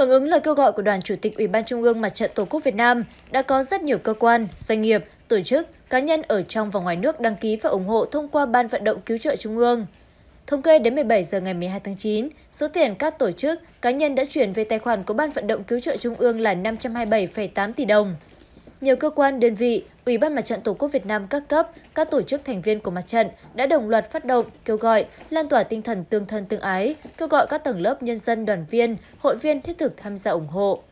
Hưởng ứng lời kêu gọi của Đoàn Chủ tịch Ủy ban Trung ương Mặt trận Tổ quốc Việt Nam, đã có rất nhiều cơ quan, doanh nghiệp, tổ chức, cá nhân ở trong và ngoài nước đăng ký và ủng hộ thông qua Ban vận động cứu trợ Trung ương. Thống kê đến 17 giờ ngày 12 tháng 9, số tiền các tổ chức, cá nhân đã chuyển về tài khoản của Ban vận động cứu trợ Trung ương là 527,8 tỷ đồng nhiều cơ quan đơn vị, Ủy ban Mặt trận Tổ quốc Việt Nam các cấp, các tổ chức thành viên của mặt trận đã đồng loạt phát động, kêu gọi, lan tỏa tinh thần tương thân tương ái, kêu gọi các tầng lớp nhân dân đoàn viên, hội viên thiết thực tham gia ủng hộ.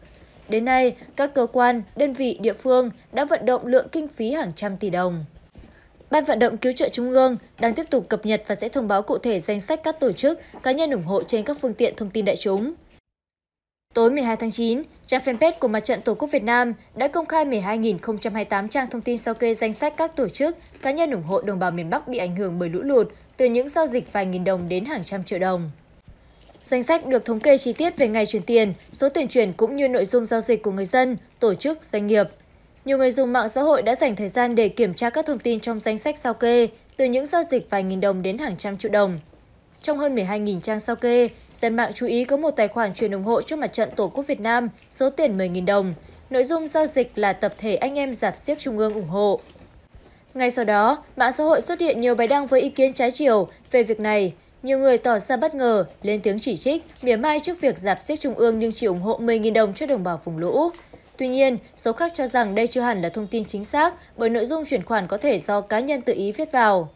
Đến nay, các cơ quan, đơn vị, địa phương đã vận động lượng kinh phí hàng trăm tỷ đồng. Ban vận động cứu trợ Trung ương đang tiếp tục cập nhật và sẽ thông báo cụ thể danh sách các tổ chức, cá nhân ủng hộ trên các phương tiện thông tin đại chúng. Tối 12 tháng 9, trang fanpage của Mặt trận Tổ quốc Việt Nam đã công khai 12.028 trang thông tin sao kê danh sách các tổ chức, cá nhân ủng hộ đồng bào miền Bắc bị ảnh hưởng bởi lũ lụt, từ những giao dịch vài nghìn đồng đến hàng trăm triệu đồng. Danh sách được thống kê chi tiết về ngày chuyển tiền, số tiền chuyển cũng như nội dung giao dịch của người dân, tổ chức, doanh nghiệp. Nhiều người dùng mạng xã hội đã dành thời gian để kiểm tra các thông tin trong danh sách sao kê, từ những giao dịch vài nghìn đồng đến hàng trăm triệu đồng. Trong hơn 12.000 trang sao kê, dân mạng chú ý có một tài khoản truyền ủng hộ cho mặt trận Tổ quốc Việt Nam số tiền 10.000 đồng. Nội dung giao dịch là tập thể anh em giạp xiếc Trung ương ủng hộ. Ngay sau đó, mạng xã hội xuất hiện nhiều bài đăng với ý kiến trái chiều về việc này. Nhiều người tỏ ra bất ngờ, lên tiếng chỉ trích, mỉa mai trước việc giạp xiếc Trung ương nhưng chỉ ủng hộ 10.000 đồng cho đồng bào vùng lũ. Tuy nhiên, số khác cho rằng đây chưa hẳn là thông tin chính xác bởi nội dung chuyển khoản có thể do cá nhân tự ý viết vào.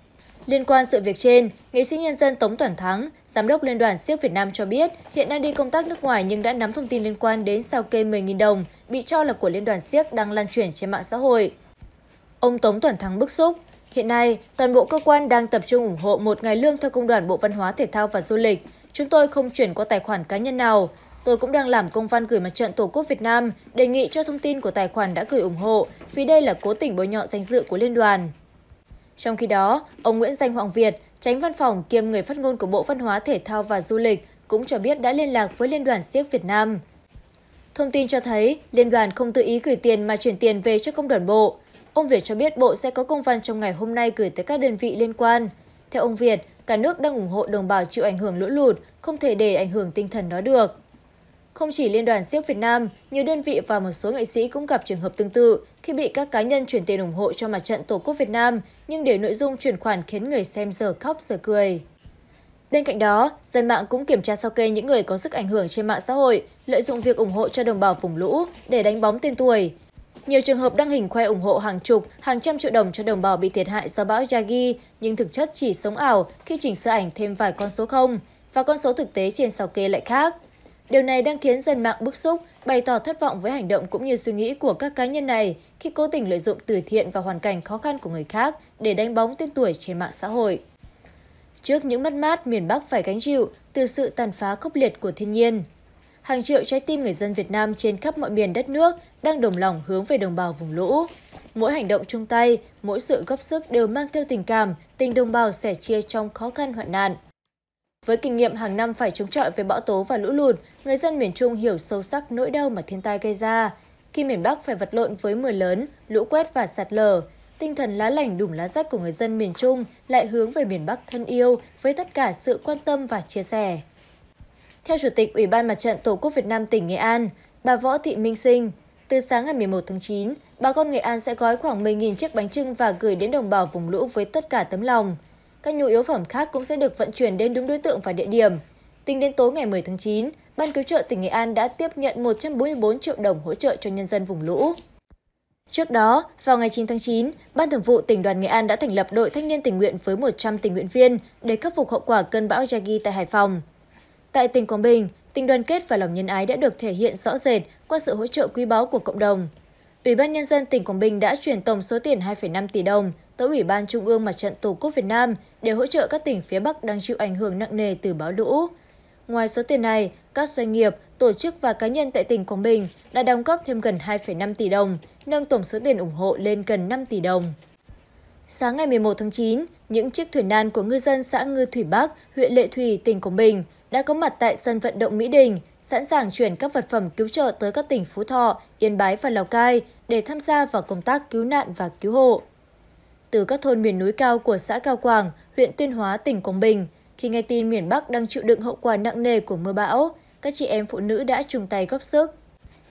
Liên quan sự việc trên, nghệ sĩ nhân dân Tống Toàn Thắng, giám đốc Liên đoàn Siếc Việt Nam cho biết hiện đang đi công tác nước ngoài nhưng đã nắm thông tin liên quan đến sao kê 10.000 đồng bị cho là của Liên đoàn Siếc đang lan truyền trên mạng xã hội. Ông Tống Toàn Thắng bức xúc, hiện nay toàn bộ cơ quan đang tập trung ủng hộ một ngày lương theo Công đoàn Bộ Văn hóa Thể thao và Du lịch. Chúng tôi không chuyển qua tài khoản cá nhân nào. Tôi cũng đang làm công văn gửi mặt trận Tổ quốc Việt Nam đề nghị cho thông tin của tài khoản đã gửi ủng hộ vì đây là cố tình bôi nhọ danh dự của liên đoàn. Trong khi đó, ông Nguyễn Danh Hoàng Việt, tránh văn phòng kiêm người phát ngôn của Bộ Văn hóa Thể thao và Du lịch cũng cho biết đã liên lạc với Liên đoàn Siếc Việt Nam. Thông tin cho thấy, liên đoàn không tự ý gửi tiền mà chuyển tiền về cho công đoàn bộ. Ông Việt cho biết bộ sẽ có công văn trong ngày hôm nay gửi tới các đơn vị liên quan. Theo ông Việt, cả nước đang ủng hộ đồng bào chịu ảnh hưởng lũ lụt, không thể để ảnh hưởng tinh thần đó được. Không chỉ Liên đoàn siếc Việt Nam, nhiều đơn vị và một số nghệ sĩ cũng gặp trường hợp tương tự khi bị các cá nhân chuyển tiền ủng hộ cho mặt trận Tổ quốc Việt Nam, nhưng để nội dung chuyển khoản khiến người xem giờ khóc giờ cười. Bên cạnh đó, dân mạng cũng kiểm tra sau kê những người có sức ảnh hưởng trên mạng xã hội, lợi dụng việc ủng hộ cho đồng bào vùng lũ để đánh bóng tên tuổi. Nhiều trường hợp đăng hình khoe ủng hộ hàng chục, hàng trăm triệu đồng cho đồng bào bị thiệt hại do bão Yagi, nhưng thực chất chỉ sống ảo khi chỉnh sửa ảnh thêm vài con số không, và con số thực tế trên sao kê lại khác. Điều này đang khiến dân mạng bức xúc, bày tỏ thất vọng với hành động cũng như suy nghĩ của các cá nhân này khi cố tình lợi dụng từ thiện và hoàn cảnh khó khăn của người khác để đánh bóng tên tuổi trên mạng xã hội. Trước những mất mát miền Bắc phải gánh chịu từ sự tàn phá khốc liệt của thiên nhiên, hàng triệu trái tim người dân Việt Nam trên khắp mọi miền đất nước đang đồng lòng hướng về đồng bào vùng lũ. Mỗi hành động chung tay, mỗi sự góp sức đều mang theo tình cảm, tình đồng bào sẻ chia trong khó khăn hoạn nạn. Với kinh nghiệm hàng năm phải chống chọi với bão tố và lũ lụt, người dân miền Trung hiểu sâu sắc nỗi đau mà thiên tai gây ra. Khi miền Bắc phải vật lộn với mưa lớn, lũ quét và sạt lở, tinh thần lá lành đùm lá rách của người dân miền Trung lại hướng về miền Bắc thân yêu với tất cả sự quan tâm và chia sẻ. Theo Chủ tịch Ủy ban Mặt trận Tổ quốc Việt Nam tỉnh Nghệ An, bà Võ Thị Minh Sinh, từ sáng ngày 11 tháng 9, bà con Nghệ An sẽ gói khoảng 10.000 chiếc bánh trưng và gửi đến đồng bào vùng lũ với tất cả tấm lòng – các nhu yếu phẩm khác cũng sẽ được vận chuyển đến đúng đối tượng và địa điểm. Tính đến tối ngày 10 tháng 9, Ban cứu trợ tỉnh Nghệ An đã tiếp nhận 144 triệu đồng hỗ trợ cho nhân dân vùng lũ. Trước đó, vào ngày 9 tháng 9, Ban Thường vụ tỉnh đoàn Nghệ An đã thành lập đội thanh niên tình nguyện với 100 tình nguyện viên để khắc phục hậu quả cơn bão Yagi tại Hải Phòng. Tại tỉnh Quảng Bình, tình đoàn kết và lòng nhân ái đã được thể hiện rõ rệt qua sự hỗ trợ quý báu của cộng đồng. Ủy ban nhân dân tỉnh Quảng Bình đã chuyển tổng số tiền 2,5 tỷ đồng tới Ủy ban Trung ương Mặt trận Tổ quốc Việt Nam để hỗ trợ các tỉnh phía Bắc đang chịu ảnh hưởng nặng nề từ bão lũ. Ngoài số tiền này, các doanh nghiệp, tổ chức và cá nhân tại tỉnh Quảng Bình đã đóng góp thêm gần 2,5 tỷ đồng, nâng tổng số tiền ủng hộ lên gần 5 tỷ đồng. Sáng ngày 11 tháng 9, những chiếc thuyền nan của ngư dân xã Ngư Thủy Bắc, huyện Lệ Thủy, tỉnh Quảng Bình đã có mặt tại sân vận động Mỹ Đình, sẵn sàng chuyển các vật phẩm cứu trợ tới các tỉnh Phú Thọ, Yên Bái và Lào Cai để tham gia vào công tác cứu nạn và cứu hộ từ các thôn miền núi cao của xã cao quảng huyện tuyên hóa tỉnh quảng bình khi nghe tin miền bắc đang chịu đựng hậu quả nặng nề của mưa bão các chị em phụ nữ đã chung tay góp sức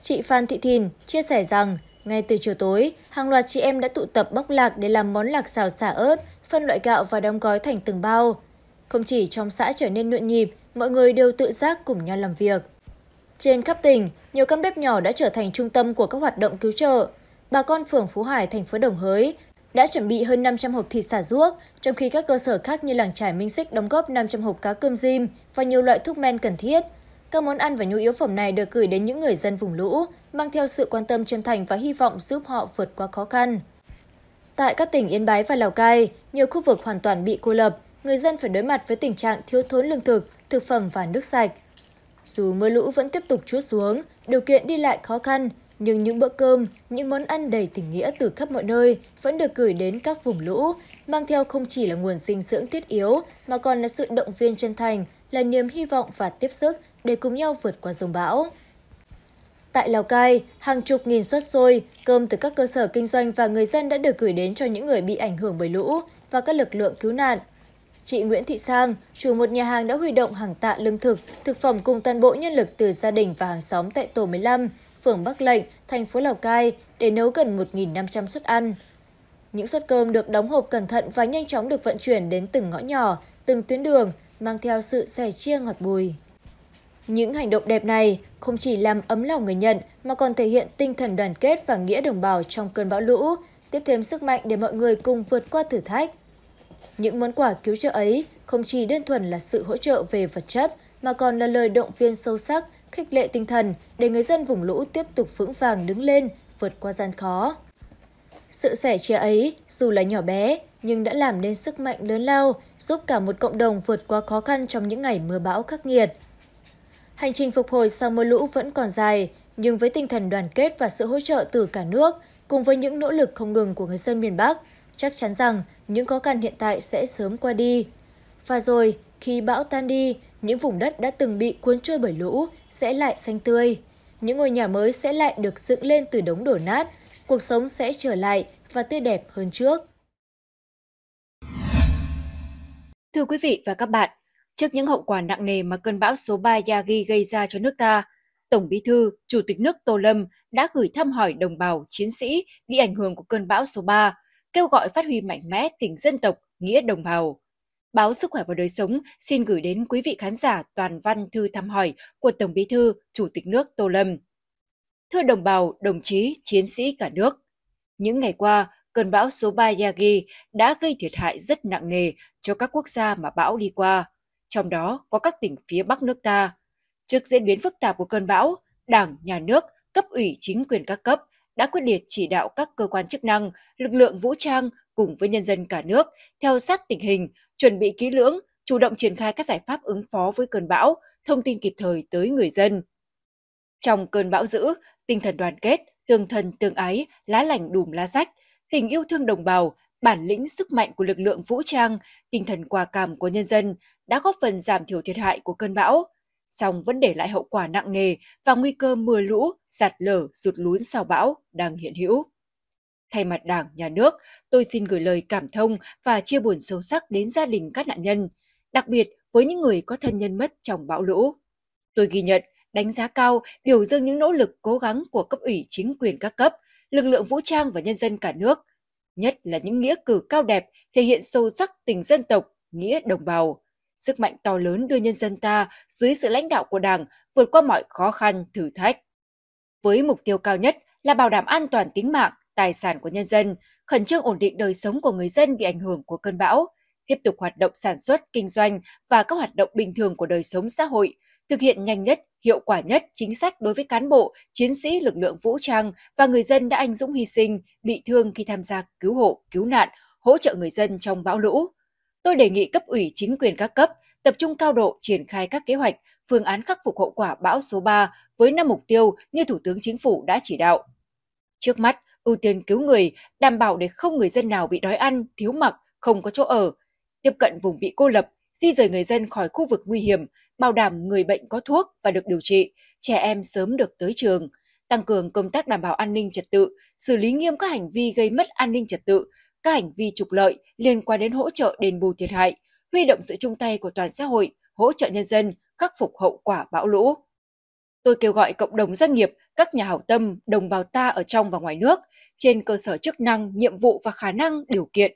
chị phan thị thìn chia sẻ rằng ngay từ chiều tối hàng loạt chị em đã tụ tập bóc lạc để làm món lạc xào xả ớt phân loại gạo và đóng gói thành từng bao không chỉ trong xã trở nên nhộn nhịp mọi người đều tự giác cùng nhau làm việc trên khắp tỉnh nhiều căn bếp nhỏ đã trở thành trung tâm của các hoạt động cứu trợ bà con phường Phú Hải, thành phố Đồng Hới đã chuẩn bị hơn 500 hộp thịt xả ruốc, trong khi các cơ sở khác như làng trải Minh Xích đóng góp 500 hộp cá cơm diêm và nhiều loại thuốc men cần thiết. Các món ăn và nhu yếu phẩm này được gửi đến những người dân vùng lũ, mang theo sự quan tâm chân thành và hy vọng giúp họ vượt qua khó khăn. Tại các tỉnh Yên Bái và Lào Cai, nhiều khu vực hoàn toàn bị cô lập, người dân phải đối mặt với tình trạng thiếu thốn lương thực, thực phẩm và nước sạch. Dù mưa lũ vẫn tiếp tục chút xuống, điều kiện đi lại khó khăn, nhưng những bữa cơm, những món ăn đầy tình nghĩa từ khắp mọi nơi vẫn được gửi đến các vùng lũ, mang theo không chỉ là nguồn dinh dưỡng thiết yếu mà còn là sự động viên chân thành, là niềm hy vọng và tiếp sức để cùng nhau vượt qua dòng bão. Tại Lào Cai, hàng chục nghìn suất xôi, cơm từ các cơ sở kinh doanh và người dân đã được gửi đến cho những người bị ảnh hưởng bởi lũ và các lực lượng cứu nạn. Chị Nguyễn Thị Sang, chủ một nhà hàng đã huy động hàng tạ lương thực, thực phẩm cùng toàn bộ nhân lực từ gia đình và hàng xóm tại tổ 15 phường Bắc Lệnh, thành phố Lào Cai để nấu gần 1.500 suất ăn. Những suất cơm được đóng hộp cẩn thận và nhanh chóng được vận chuyển đến từng ngõ nhỏ, từng tuyến đường, mang theo sự sẻ chia ngọt bùi. Những hành động đẹp này không chỉ làm ấm lòng người nhận mà còn thể hiện tinh thần đoàn kết và nghĩa đồng bào trong cơn bão lũ, tiếp thêm sức mạnh để mọi người cùng vượt qua thử thách. Những món quà cứu trợ ấy không chỉ đơn thuần là sự hỗ trợ về vật chất mà còn là lời động viên sâu sắc, khích lệ tinh thần để người dân vùng lũ tiếp tục vững vàng đứng lên, vượt qua gian khó. Sự sẻ chia ấy, dù là nhỏ bé, nhưng đã làm nên sức mạnh lớn lao, giúp cả một cộng đồng vượt qua khó khăn trong những ngày mưa bão khắc nghiệt. Hành trình phục hồi sau mưa lũ vẫn còn dài, nhưng với tinh thần đoàn kết và sự hỗ trợ từ cả nước, cùng với những nỗ lực không ngừng của người dân miền Bắc, chắc chắn rằng những khó khăn hiện tại sẽ sớm qua đi. Và rồi, khi bão tan đi, những vùng đất đã từng bị cuốn trôi bởi lũ sẽ lại xanh tươi những ngôi nhà mới sẽ lại được dựng lên từ đống đổ nát, cuộc sống sẽ trở lại và tươi đẹp hơn trước. Thưa quý vị và các bạn, trước những hậu quả nặng nề mà cơn bão số 3 Yagi gây ra cho nước ta, Tổng Bí thư, Chủ tịch nước Tô Lâm đã gửi thăm hỏi đồng bào, chiến sĩ bị ảnh hưởng của cơn bão số 3, kêu gọi phát huy mạnh mẽ tình dân tộc, nghĩa đồng bào. Báo Sức khỏe và Đời sống xin gửi đến quý vị khán giả toàn văn thư thăm hỏi của Tổng Bí thư, Chủ tịch nước Tô Lâm. Thưa đồng bào, đồng chí, chiến sĩ cả nước, những ngày qua, cơn bão số 3 Yagi đã gây thiệt hại rất nặng nề cho các quốc gia mà bão đi qua, trong đó có các tỉnh phía Bắc nước ta. Trước diễn biến phức tạp của cơn bão, Đảng, Nhà nước, cấp ủy chính quyền các cấp đã quyết liệt chỉ đạo các cơ quan chức năng, lực lượng vũ trang cùng với nhân dân cả nước theo sát tình hình, chuẩn bị kỹ lưỡng, chủ động triển khai các giải pháp ứng phó với cơn bão, thông tin kịp thời tới người dân. Trong cơn bão dữ, tinh thần đoàn kết, tương thân tương ái, lá lành đùm lá rách, tình yêu thương đồng bào, bản lĩnh sức mạnh của lực lượng vũ trang, tinh thần quả cảm của nhân dân đã góp phần giảm thiểu thiệt hại của cơn bão, song vẫn để lại hậu quả nặng nề và nguy cơ mưa lũ, sạt lở, sụt lún sau bão đang hiện hữu. Thay mặt Đảng, Nhà nước, tôi xin gửi lời cảm thông và chia buồn sâu sắc đến gia đình các nạn nhân, đặc biệt với những người có thân nhân mất trong bão lũ. Tôi ghi nhận, đánh giá cao, biểu dương những nỗ lực cố gắng của cấp ủy chính quyền các cấp, lực lượng vũ trang và nhân dân cả nước, nhất là những nghĩa cử cao đẹp thể hiện sâu sắc tình dân tộc, nghĩa đồng bào sức mạnh to lớn đưa nhân dân ta dưới sự lãnh đạo của Đảng vượt qua mọi khó khăn, thử thách. Với mục tiêu cao nhất là bảo đảm an toàn tính mạng, tài sản của nhân dân, khẩn trương ổn định đời sống của người dân bị ảnh hưởng của cơn bão, tiếp tục hoạt động sản xuất, kinh doanh và các hoạt động bình thường của đời sống xã hội, thực hiện nhanh nhất, hiệu quả nhất chính sách đối với cán bộ, chiến sĩ lực lượng vũ trang và người dân đã anh dũng hy sinh, bị thương khi tham gia cứu hộ, cứu nạn, hỗ trợ người dân trong bão lũ. Tôi đề nghị cấp ủy chính quyền các cấp tập trung cao độ triển khai các kế hoạch, phương án khắc phục hậu quả bão số 3 với năm mục tiêu như Thủ tướng Chính phủ đã chỉ đạo. Trước mắt, ưu tiên cứu người, đảm bảo để không người dân nào bị đói ăn, thiếu mặc, không có chỗ ở, tiếp cận vùng bị cô lập, di rời người dân khỏi khu vực nguy hiểm, bảo đảm người bệnh có thuốc và được điều trị, trẻ em sớm được tới trường, tăng cường công tác đảm bảo an ninh trật tự, xử lý nghiêm các hành vi gây mất an ninh trật tự, các hành vi trục lợi liên quan đến hỗ trợ đền bù thiệt hại, huy động sự chung tay của toàn xã hội, hỗ trợ nhân dân khắc phục hậu quả bão lũ. Tôi kêu gọi cộng đồng doanh nghiệp, các nhà hảo tâm, đồng bào ta ở trong và ngoài nước, trên cơ sở chức năng, nhiệm vụ và khả năng, điều kiện,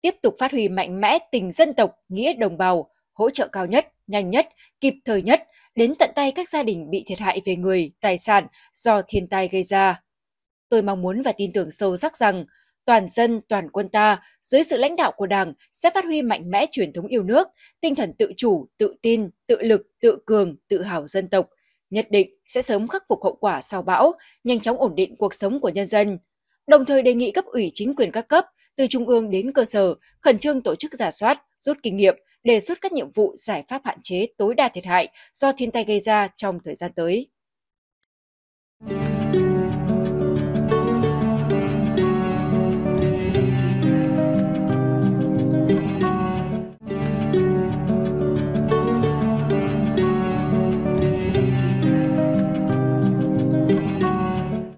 tiếp tục phát huy mạnh mẽ tình dân tộc, nghĩa đồng bào, hỗ trợ cao nhất, nhanh nhất, kịp thời nhất đến tận tay các gia đình bị thiệt hại về người, tài sản do thiên tai gây ra. Tôi mong muốn và tin tưởng sâu sắc rằng toàn dân, toàn quân ta dưới sự lãnh đạo của Đảng sẽ phát huy mạnh mẽ truyền thống yêu nước, tinh thần tự chủ, tự tin, tự lực, tự cường, tự hào dân tộc, nhất định sẽ sớm khắc phục hậu quả sau bão, nhanh chóng ổn định cuộc sống của nhân dân. Đồng thời đề nghị cấp ủy chính quyền các cấp, từ trung ương đến cơ sở, khẩn trương tổ chức giả soát, rút kinh nghiệm, đề xuất các nhiệm vụ giải pháp hạn chế tối đa thiệt hại do thiên tai gây ra trong thời gian tới.